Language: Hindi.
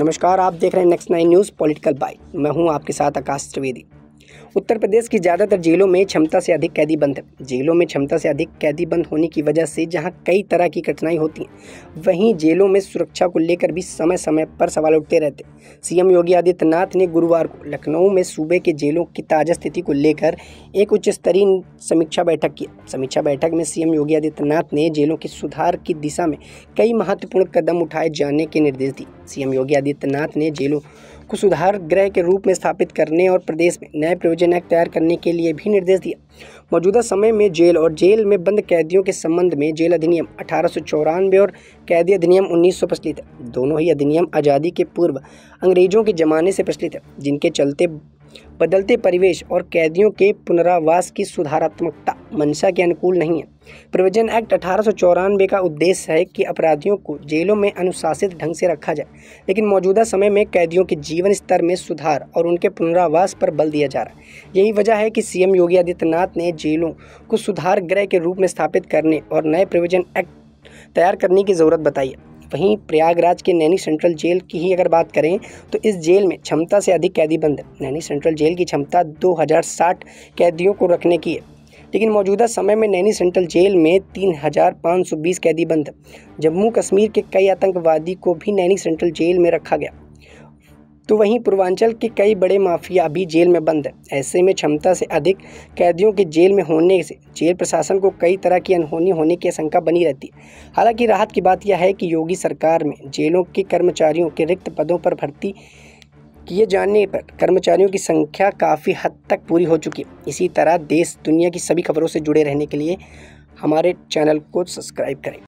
नमस्कार आप देख रहे हैं नेक्स्ट नाइन न्यूज़ पॉलिटिकल बाई मैं हूं आपके साथ आकाश त्रिवेदी उत्तर प्रदेश की ज़्यादातर जेलों में क्षमता से अधिक कैदी बंद है जेलों में क्षमता से अधिक कैदी बंद होने की वजह से जहां कई तरह की कठिनाई होती हैं वहीं जेलों में सुरक्षा को लेकर भी समय समय पर सवाल उठते रहते सीएम योगी आदित्यनाथ ने गुरुवार को लखनऊ में सूबे के जेलों की ताज़ा स्थिति को लेकर एक उच्च स्तरीय समीक्षा बैठक की समीक्षा बैठक में सीएम योगी आदित्यनाथ ने जेलों के सुधार की दिशा में कई महत्वपूर्ण कदम उठाए जाने के निर्देश दिए सीएम योगी आदित्यनाथ ने जेलों को सुधार गृह के रूप में स्थापित करने और प्रदेश में नए प्रयोजन एक्ट तैयार करने के लिए भी निर्देश दिया मौजूदा समय में जेल और जेल में बंद कैदियों के संबंध में जेल अधिनियम अठारह और कैदी अधिनियम उन्नीस है दोनों ही अधिनियम आज़ादी के पूर्व अंग्रेजों के जमाने से प्रचलित है जिनके चलते बदलते परिवेश और कैदियों के पुनरावास की सुधारात्मकता मंशा के अनुकूल नहीं है प्रोविजन एक्ट अठारह का उद्देश्य है कि अपराधियों को जेलों में अनुशासित ढंग से रखा जाए लेकिन मौजूदा समय में कैदियों के जीवन स्तर में सुधार और उनके पुनरावास पर बल दिया जा रहा है यही वजह है कि सीएम योगी आदित्यनाथ ने जेलों को सुधार गृह के रूप में स्थापित करने और नए प्रोविजन एक्ट तैयार करने की ज़रूरत बताई है वहीं प्रयागराज के नैनी सेंट्रल जेल की ही अगर बात करें तो इस जेल में क्षमता से अधिक कैदी बंद नैनी सेंट्रल जेल की क्षमता 2060 कैदियों को रखने की है लेकिन मौजूदा समय में नैनी सेंट्रल जेल में 3,520 कैदी बंद जम्मू कश्मीर के कई आतंकवादी को भी नैनी सेंट्रल जेल में रखा गया तो वहीं पूर्वांचल के कई बड़े माफिया अभी जेल में बंद है ऐसे में क्षमता से अधिक कैदियों के जेल में होने से जेल प्रशासन को कई तरह की अनहोनी होने की आशंका बनी रहती है हालांकि राहत की बात यह है कि योगी सरकार में जेलों के कर्मचारियों के रिक्त पदों पर भर्ती किए जाने पर कर्मचारियों की संख्या काफ़ी हद तक पूरी हो चुकी है इसी तरह देश दुनिया की सभी खबरों से जुड़े रहने के लिए हमारे चैनल को सब्सक्राइब करें